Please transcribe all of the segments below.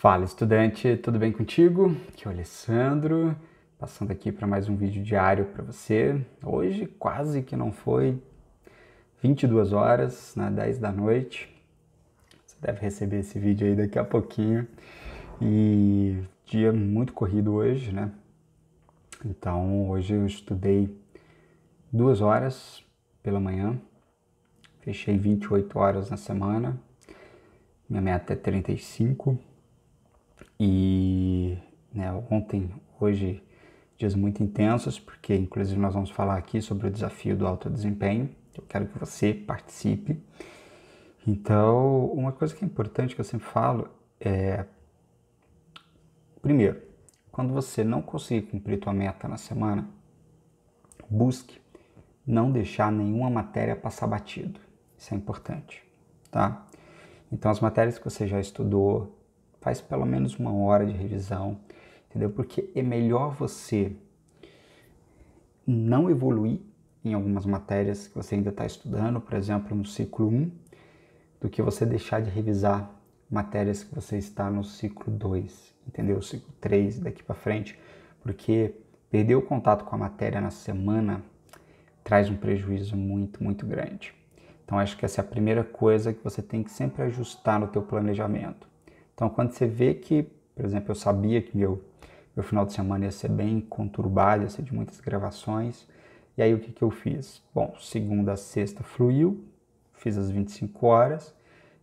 Fala, estudante, tudo bem contigo? Aqui é o Alessandro, passando aqui para mais um vídeo diário para você. Hoje quase que não foi 22 horas, né, 10 da noite. Você deve receber esse vídeo aí daqui a pouquinho. E dia muito corrido hoje, né? Então, hoje eu estudei duas horas pela manhã, fechei 28 horas na semana, minha meta é 35. E né, ontem, hoje, dias muito intensos, porque inclusive nós vamos falar aqui sobre o desafio do alto desempenho. Eu quero que você participe. Então, uma coisa que é importante que eu sempre falo é primeiro, quando você não conseguir cumprir tua meta na semana, busque não deixar nenhuma matéria passar batido. Isso é importante, tá? Então as matérias que você já estudou, faz pelo menos uma hora de revisão, entendeu? Porque é melhor você não evoluir em algumas matérias que você ainda está estudando, por exemplo, no ciclo 1, do que você deixar de revisar matérias que você está no ciclo 2, entendeu? Ciclo 3 daqui para frente, porque perder o contato com a matéria na semana traz um prejuízo muito, muito grande. Então acho que essa é a primeira coisa que você tem que sempre ajustar no teu planejamento. Então, quando você vê que, por exemplo, eu sabia que meu, meu final de semana ia ser bem conturbado, ia ser de muitas gravações, e aí o que, que eu fiz? Bom, segunda a sexta fluiu, fiz as 25 horas,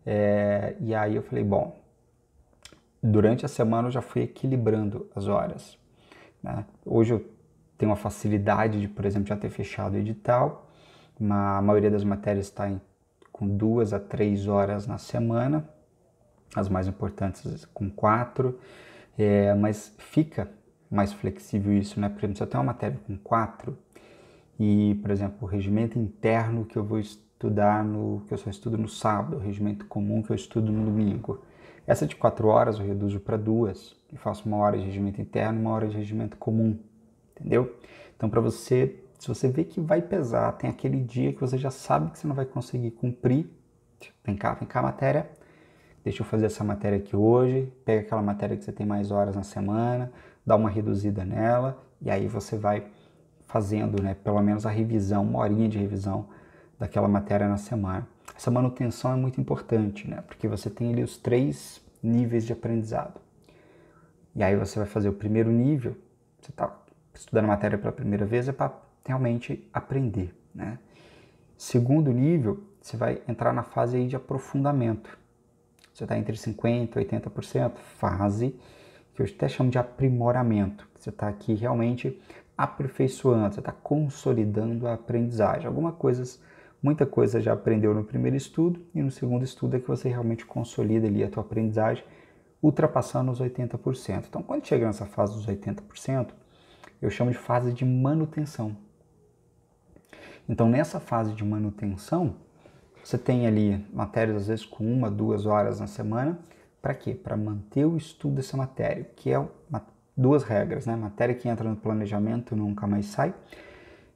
é, e aí eu falei, bom, durante a semana eu já fui equilibrando as horas. Né? Hoje eu tenho a facilidade de, por exemplo, já ter fechado o edital, a maioria das matérias está com duas a três horas na semana, as mais importantes com quatro, é, mas fica mais flexível isso, né? Porque se eu tenho uma matéria com quatro e, por exemplo, o regimento interno que eu vou estudar no que eu só estudo no sábado, o regimento comum que eu estudo no domingo. Essa de quatro horas eu reduzo para duas e faço uma hora de regimento interno, uma hora de regimento comum, entendeu? Então, para você, se você vê que vai pesar, tem aquele dia que você já sabe que você não vai conseguir cumprir, tipo, vem cá, vem cá, matéria deixa eu fazer essa matéria aqui hoje, pega aquela matéria que você tem mais horas na semana, dá uma reduzida nela e aí você vai fazendo, né, pelo menos a revisão, uma horinha de revisão daquela matéria na semana. Essa manutenção é muito importante, né, porque você tem ali os três níveis de aprendizado. E aí você vai fazer o primeiro nível, você está estudando a matéria pela primeira vez, é para realmente aprender, né? Segundo nível, você vai entrar na fase aí de aprofundamento, você está entre 50% e 80%, fase que eu até chamo de aprimoramento. Você está aqui realmente aperfeiçoando, você está consolidando a aprendizagem. Alguma coisas, muita coisa já aprendeu no primeiro estudo e no segundo estudo é que você realmente consolida ali a tua aprendizagem, ultrapassando os 80%. Então, quando chega nessa fase dos 80%, eu chamo de fase de manutenção. Então, nessa fase de manutenção, você tem ali matérias, às vezes, com uma, duas horas na semana. Para quê? Para manter o estudo dessa matéria, que é uma, duas regras, né? Matéria que entra no planejamento nunca mais sai.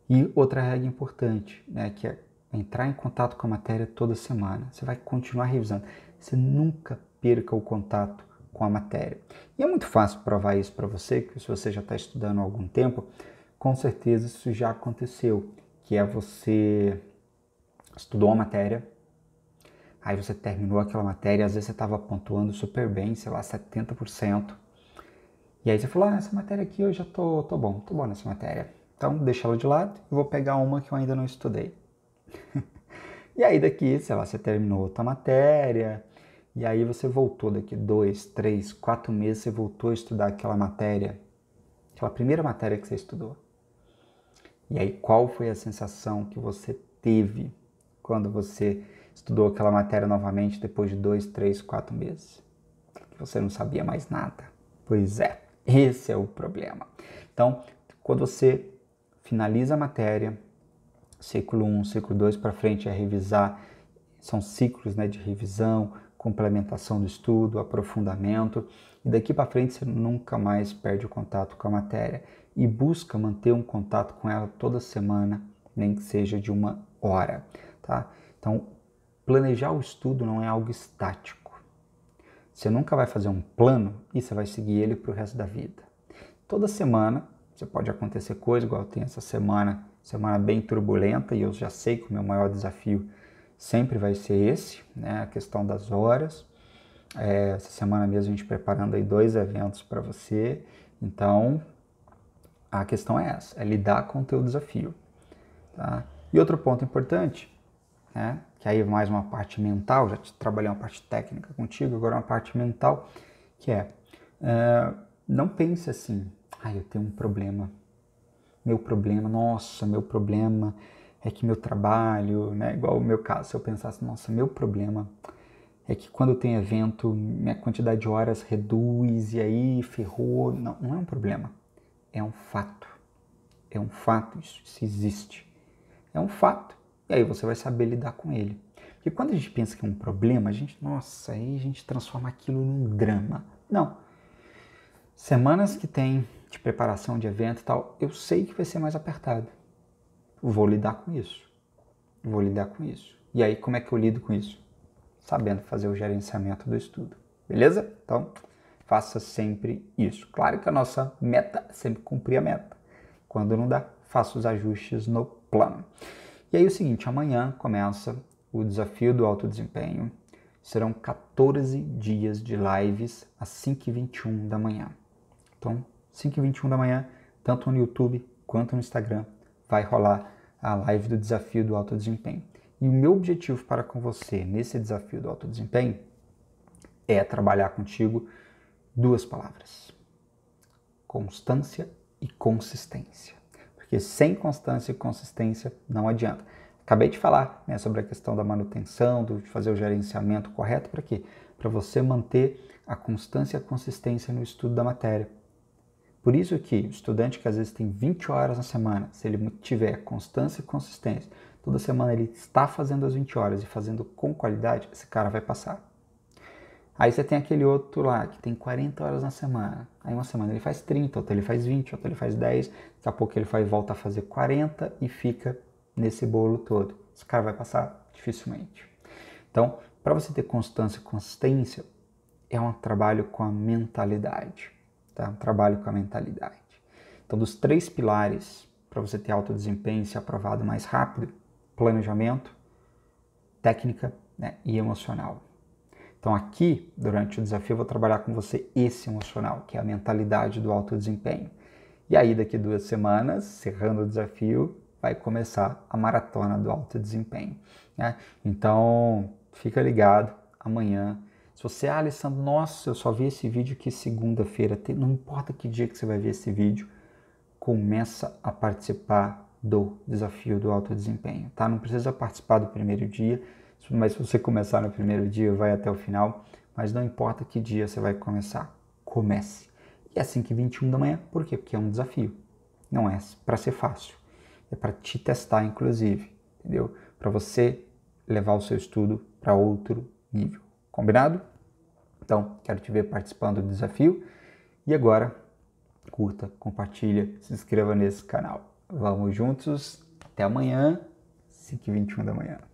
E outra regra importante, né? Que é entrar em contato com a matéria toda semana. Você vai continuar revisando. Você nunca perca o contato com a matéria. E é muito fácil provar isso para você, que se você já está estudando há algum tempo, com certeza isso já aconteceu, que é você estudou uma matéria, aí você terminou aquela matéria, às vezes você estava pontuando super bem, sei lá, 70%. E aí você falou, ah, essa matéria aqui eu já tô, tô bom, tô bom nessa matéria. Então deixa ela de lado e vou pegar uma que eu ainda não estudei. e aí daqui, sei lá, você terminou outra matéria, e aí você voltou daqui dois, três, quatro meses, você voltou a estudar aquela matéria, aquela primeira matéria que você estudou. E aí qual foi a sensação que você teve quando você estudou aquela matéria novamente depois de dois, três, quatro meses? Que você não sabia mais nada. Pois é, esse é o problema. Então, quando você finaliza a matéria, ciclo 1, um, ciclo 2 para frente é revisar, são ciclos né, de revisão, complementação do estudo, aprofundamento, e daqui para frente você nunca mais perde o contato com a matéria e busca manter um contato com ela toda semana, nem que seja de uma hora, tá? Então, planejar o estudo não é algo estático. Você nunca vai fazer um plano e você vai seguir ele para o resto da vida. Toda semana você pode acontecer coisa, igual tem essa semana, semana bem turbulenta, e eu já sei que o meu maior desafio sempre vai ser esse, né? A questão das horas. É, essa semana mesmo a gente preparando aí dois eventos para você. Então, a questão é essa, é lidar com o teu desafio. Tá? E outro ponto importante, né, que aí mais uma parte mental, já trabalhei uma parte técnica contigo, agora uma parte mental, que é, uh, não pense assim, ah, eu tenho um problema, meu problema, nossa, meu problema é que meu trabalho, né, igual o meu caso, se eu pensasse, nossa, meu problema é que quando tem evento, minha quantidade de horas reduz e aí ferrou, não, não é um problema, é um fato, é um fato, isso, isso existe. É um fato. E aí você vai saber lidar com ele. Porque quando a gente pensa que é um problema, a gente, nossa, aí a gente transforma aquilo num drama. Não. Semanas que tem de preparação de evento e tal, eu sei que vai ser mais apertado. Vou lidar com isso. Vou lidar com isso. E aí, como é que eu lido com isso? Sabendo fazer o gerenciamento do estudo. Beleza? Então, faça sempre isso. Claro que a nossa meta é sempre cumprir a meta. Quando não dá, faça os ajustes no plano. E aí é o seguinte, amanhã começa o desafio do alto desempenho. Serão 14 dias de lives às 5h21 da manhã. Então, 5h21 da manhã, tanto no YouTube quanto no Instagram, vai rolar a live do desafio do alto desempenho. E o meu objetivo para com você nesse desafio do alto desempenho é trabalhar contigo duas palavras: constância e consistência porque sem constância e consistência não adianta. Acabei de falar né, sobre a questão da manutenção, do, de fazer o gerenciamento correto, para quê? Para você manter a constância e a consistência no estudo da matéria. Por isso que o estudante que às vezes tem 20 horas na semana, se ele tiver constância e consistência, toda semana ele está fazendo as 20 horas e fazendo com qualidade, esse cara vai passar. Aí você tem aquele outro lá que tem 40 horas na semana. Aí uma semana ele faz 30, outra ele faz 20, outra ele faz 10. Daqui a pouco ele vai volta a fazer 40 e fica nesse bolo todo. Esse cara vai passar dificilmente. Então, para você ter constância, consistência é um trabalho com a mentalidade, tá? Um trabalho com a mentalidade. Então, dos três pilares para você ter alto desempenho e ser aprovado mais rápido, planejamento, técnica né, e emocional. Então, aqui, durante o desafio, eu vou trabalhar com você esse emocional, que é a mentalidade do alto desempenho. E aí, daqui duas semanas, cerrando o desafio, vai começar a maratona do alto desempenho. Né? Então, fica ligado, amanhã. Se você, ah, Alessandro, nossa, eu só vi esse vídeo que segunda-feira, não importa que dia que você vai ver esse vídeo, começa a participar do desafio do alto desempenho, tá? Não precisa participar do primeiro dia, mas se você começar no primeiro dia, vai até o final. Mas não importa que dia você vai começar, comece. E é 5h21 assim da manhã, por quê? Porque é um desafio. Não é para ser fácil. É para te testar, inclusive, entendeu? Para você levar o seu estudo para outro nível. Combinado? Então, quero te ver participando do desafio. E agora, curta, compartilha, se inscreva nesse canal. Vamos juntos. Até amanhã, 5h21 da manhã.